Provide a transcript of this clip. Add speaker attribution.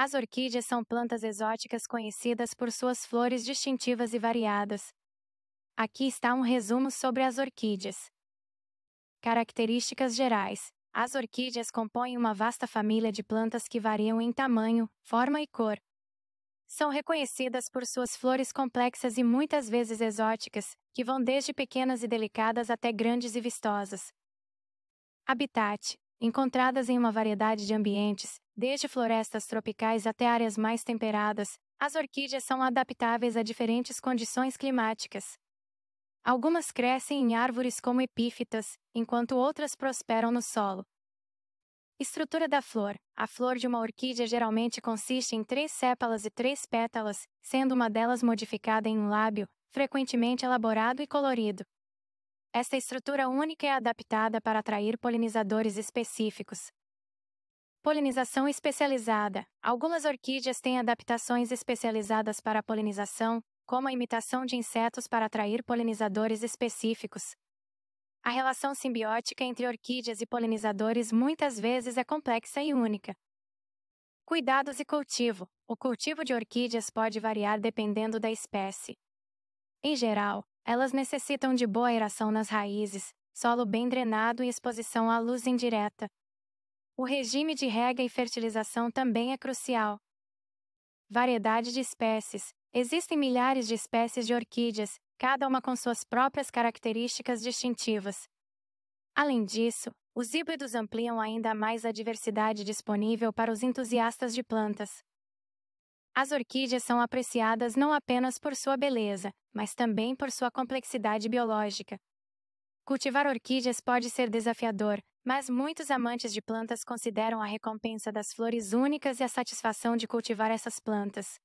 Speaker 1: As orquídeas são plantas exóticas conhecidas por suas flores distintivas e variadas. Aqui está um resumo sobre as orquídeas. Características gerais: As orquídeas compõem uma vasta família de plantas que variam em tamanho, forma e cor. São reconhecidas por suas flores complexas e muitas vezes exóticas, que vão desde pequenas e delicadas até grandes e vistosas. Habitat: Encontradas em uma variedade de ambientes, desde florestas tropicais até áreas mais temperadas, as orquídeas são adaptáveis a diferentes condições climáticas. Algumas crescem em árvores como epífitas, enquanto outras prosperam no solo. Estrutura da flor: A flor de uma orquídea geralmente consiste em três sépalas e três pétalas, sendo uma delas modificada em um lábio, frequentemente elaborado e colorido. Esta estrutura única é adaptada para atrair polinizadores específicos. Polinização especializada. Algumas orquídeas têm adaptações especializadas para a polinização, como a imitação de insetos para atrair polinizadores específicos. A relação simbiótica entre orquídeas e polinizadores muitas vezes é complexa e única. Cuidados e cultivo. O cultivo de orquídeas pode variar dependendo da espécie. Em geral, elas necessitam de boa aeração nas raízes, solo bem drenado e exposição à luz indireta. O regime de rega e fertilização também é crucial. Variedade de espécies: existem milhares de espécies de orquídeas, cada uma com suas próprias características distintivas. Além disso, os híbridos ampliam ainda mais a diversidade disponível para os entusiastas de plantas. As orquídeas são apreciadas não apenas por sua beleza, mas também por sua complexidade biológica. Cultivar orquídeas pode ser desafiador, mas muitos amantes de plantas consideram a recompensa das flores únicas e a satisfação de cultivar essas plantas.